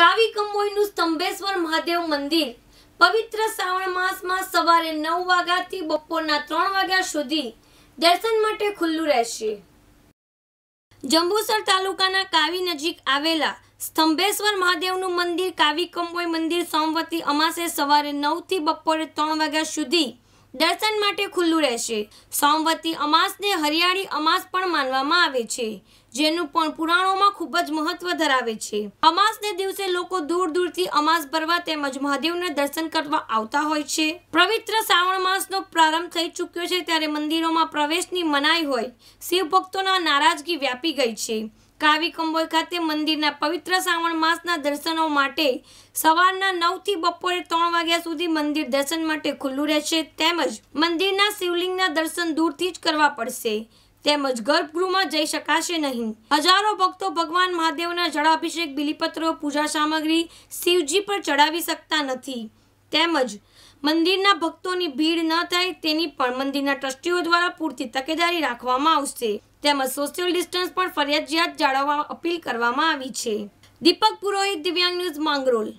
કાવી કંબોઈનું સ્તંભેશ્વર મહાદેવ મંદિર પવિત્ર શ્રાવણ માસમાં સવારે નવ વાગ્યાથી બપોરના ત્રણ વાગ્યા સુધી દર્શન માટે ખુલ્લું રહેશે જંબુસર તાલુકાના કાવી નજીક આવેલા સ્તંભેશ્વર મહાદેવનું મંદિર કાવી કંબોઈ મંદિર સોમવતી અમાસે સવારે નવથી બપોરે ત્રણ વાગ્યા સુધી દર્શન માટે ખુલ્લું રહેશે સોમવતી અમાસને હરિયાળી અમાસ પણ માનવામાં આવે છે જેનું પણ પુરાણોમાં ખૂબ જ મહત્વ ધરાવે છે અમાસને દિવસે લોકો દૂર દૂરથી અમાસ ભરવા તેમજ મહાદેવના દર્શન કરવા આવતા હોય છે પવિત્ર શ્રાવણ માસનો પ્રારંભ થઈ ચૂક્યો છે ત્યારે મંદિરોમાં પ્રવેશની મનાઈ હોય શિવ ભક્તોના નારાજગી વ્યાપી ગઈ છે કાવી કંબોઈ ખાતે મંદિરના પવિત્ર શ્રાવણ માસના દર્શનો માટે સવારના નવથી બપોરે ત્રણ વાગ્યા સુધી મંદિર દર્શન માટે ખુલ્લું રહેશે તેમજ મંદિરના શિવલિંગના દર્શન દૂરથી જ કરવા પડશે તેમજ ગર્ભગૃહમાં જઈ શકાશે નહીં હજારો ભક્તો ભગવાન મહાદેવના જળાભિષેક બિલીપત્રો પૂજા સામગ્રી શિવજી પર ચડાવી શકતા નથી તેમજ મંદિરના ભક્તોની ભીડ ન થાય તેની પણ મંદિરના ટ્રસ્ટીઓ દ્વારા પૂરતી તકેદારી રાખવામાં આવશે તેમજ સોશિયલ ડિસ્ટન્સ પણ ફરજિયાત જાળવવા અપીલ કરવામાં આવી છે દીપક પુરોહિત દિવ્યાંગ ન્યૂઝ માંગરોલ